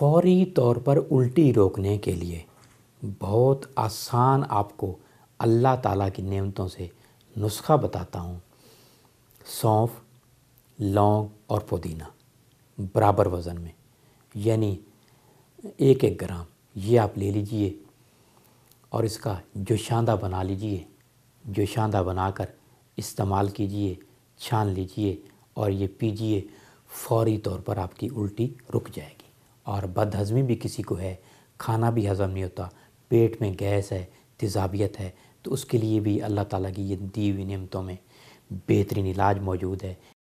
फौरी तौर पर उल्टी रोकने के लिए बहुत आसान आपको अल्लाह ताला की नियमतों से नुस्खा बताता हूँ सौंफ लौंग और पुदीना बराबर वज़न में यानी एक एक ग्राम ये आप ले लीजिए और इसका जोशांदा बना लीजिए जोशांदा बनाकर इस्तेमाल कीजिए छान लीजिए और ये पीजिए फौरी तौर पर आपकी उल्टी रुक जाएगी और बद हज़मी भी किसी को है खाना भी हज़म नहीं होता पेट में गैस है तेजाबियत है तो उसके लिए भी अल्लाह ताला की ये दी हुई नियमतों में बेहतरीन इलाज मौजूद है